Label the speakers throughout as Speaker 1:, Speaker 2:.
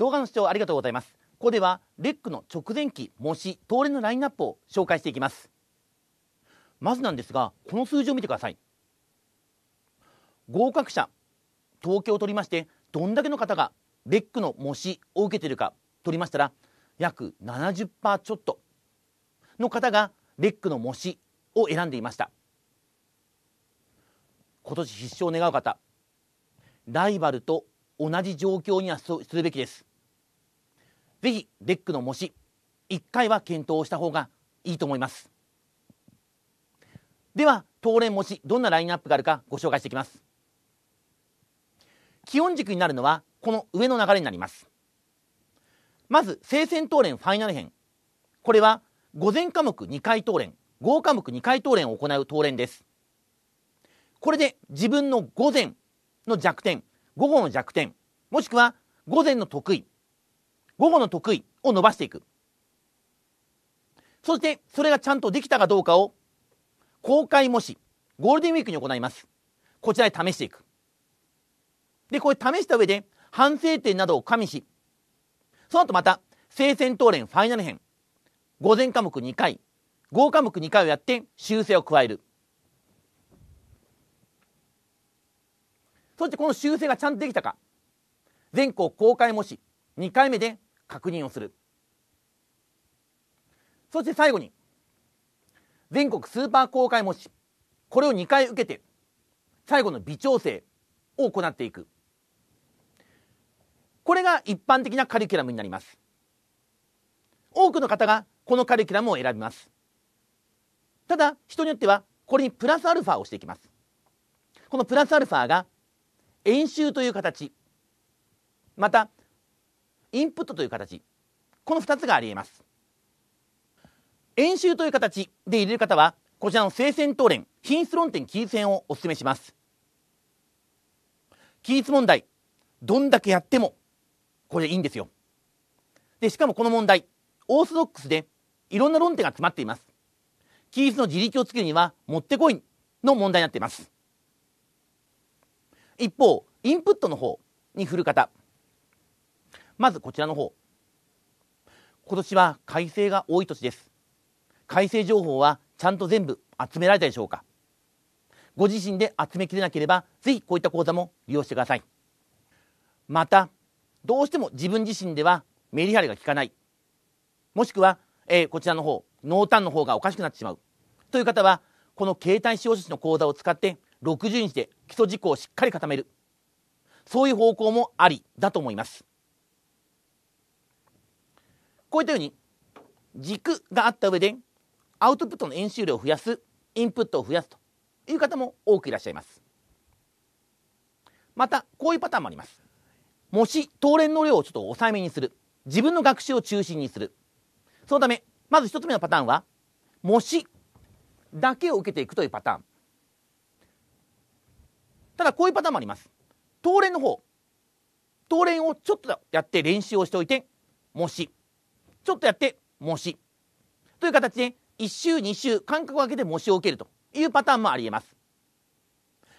Speaker 1: 動画の視聴ありがとうございます。ここでは、レックの直前期、模試、東レのラインナップを紹介していきます。まずなんですが、この数字を見てください。合格者、統計を取りまして、どんだけの方がレックの模試を受けているか取りましたら、約70%ちょっとの方がレックの模試を選んでいました。今年必勝を願う方、ライバルと同じ状況にはするべきです。ぜひレックの模試一回は検討した方がいいと思いますでは東連模試どんなラインナップがあるかご紹介していきます基本軸になるのはこの上の流れになりますまず聖戦東連ファイナル編これは午前科目2回答練合科目2回答練を行う答練ですこれで自分の午前の弱点午後の弱点もしくは午前の得意午後の得意を伸ばしていく。そして、それがちゃんとできたかどうかを、公開模試、ゴールデンウィークに行います。こちらで試していく。で、これ試した上で、反省点などを加味し、その後また、聖戦闘連ファイナル編、午前科目2回、合科目2回をやって修正を加える。そしてこの修正がちゃんとできたか、全校公開模試2回目で確認をするそして最後に全国スーパー公開模試これを2回受けて最後の微調整を行っていくこれが一般的なカリキュラムになります多くの方がこのカリキュラムを選びますただ人によってはこれにプラスアルファをしていきますこのプラスアルファが演習という形またインプットという形この2つがありえます演習という形で入れる方はこちらの聖戦討論品質論点記述編をお勧めします記述問題どんだけやってもこれいいんですよでしかもこの問題オーソドックスでいろんな論点が詰まっています記述の自力をつけるにはもってこいの問題になっています一方インプットの方に振る方まずこちらの方。今年は改正が多い年です。改正情報はちゃんと全部集められたでしょうかご自身で集めきれなければ、ぜひこういった講座も利用してください。また、どうしても自分自身ではメリハリが効かない。もしくは、えー、こちらの方、濃淡の方がおかしくなってしまう。という方は、この携帯使用書士の講座を使って、60日で基礎事項をしっかり固める。そういう方向もありだと思います。こういったように軸があった上でアウトプットの演習量を増やすインプットを増やすという方も多くいらっしゃいますまたこういうパターンもあります模試当練の量をちょっと抑えめにする自分の学習を中心にするそのためまず一つ目のパターンは模試だけを受けていくというパターンただこういうパターンもあります当練の方当練をちょっとやって練習をしておいて模試ちょっとやって模試という形で1週2週間隔を空けて模試を受けるというパターンもあり得ます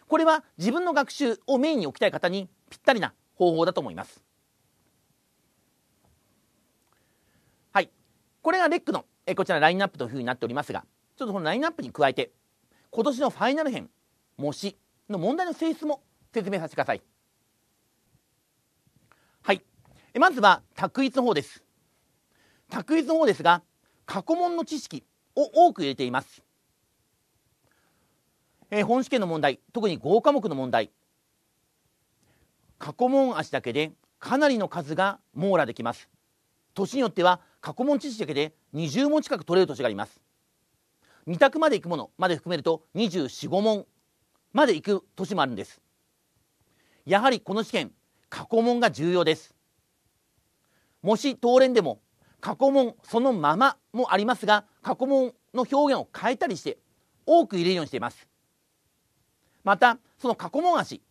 Speaker 1: これは自分の学習をメインに置きたい方にぴったりな方法だと思いますはいこれがレックのえこちらラインナップというふうになっておりますがちょっとこのラインナップに加えて今年のファイナル編模試の問題の性質も説明させてくださいはいえまずは択一の方です択一の方ですが過去問の知識を多く入れています、えー、本試験の問題特に5科目の問題過去問足だけでかなりの数が網羅できます年によっては過去問知識だけで20問近く取れる年があります2択まで行くものまで含めると245問まで行く年もあるんですやはりこの試験過去問が重要ですもし当連でも過去問そのままもありますが過去問の表現を変えたりして多く入れるようにしていますまたその過去問足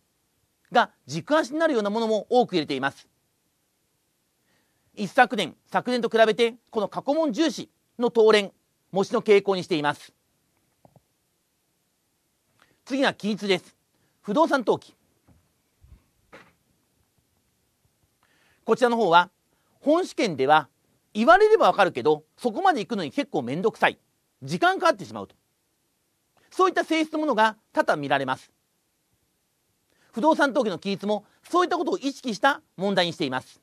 Speaker 1: が軸足になるようなものも多く入れています一昨年昨年と比べてこの過去問重視の当連模試の傾向にしています次は均一です不動産登記こちらの方は本試験では言われればわかるけど、そこまで行くのに結構めんどくさい。時間かかってしまうと。そういった性質のものが多々見られます。不動産登記の規律もそういったことを意識した問題にしています。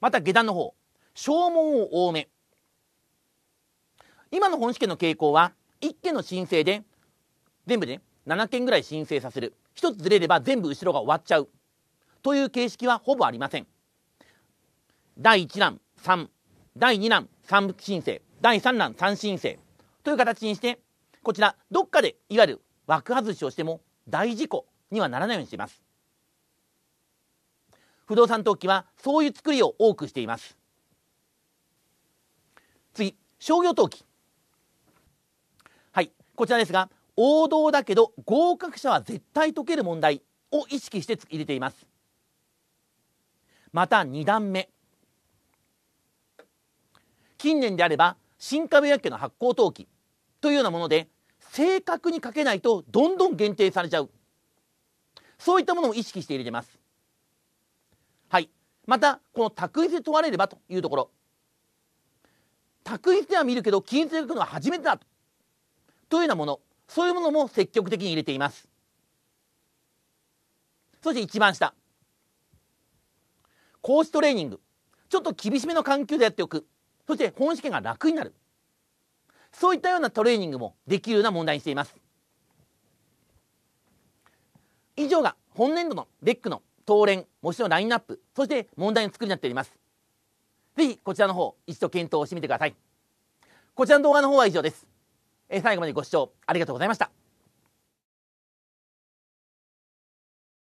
Speaker 1: また下段の方、消耗を多め。今の本試験の傾向は、1件の申請で、全部で、7件ぐらい申請させる。1つずれれば全部後ろが終わっちゃう。という形式はほぼありません。第1弾3、第2弾3申請、第3弾3申請という形にして、こちら、どっかでいわゆる枠外しをしても大事故にはならないようにしています。不動産登記はそういう作りを多くしています。次、商業登記。はい、こちらですが、王道だけど合格者は絶対解ける問題を意識して入れています。また2段目。近年であれば新株薬局の発行登記というようなもので正確に書けないとどんどん限定されちゃうそういったものも意識して入れてますはいまたこの択一で問われればというところ択一では見るけど金一で書くのは初めてだとというようなものそういうものも積極的に入れていますそして一番下講師トレーニングちょっと厳しめの環境でやっておくそして本試験が楽になる。そういったようなトレーニングもできるような問題にしています。以上が本年度のレックの当連、模試のラインナップ、そして問題の作りになっております。ぜひこちらの方、一度検討してみてください。こちらの動画の方は以上です。え最後までご視聴ありがとうございました。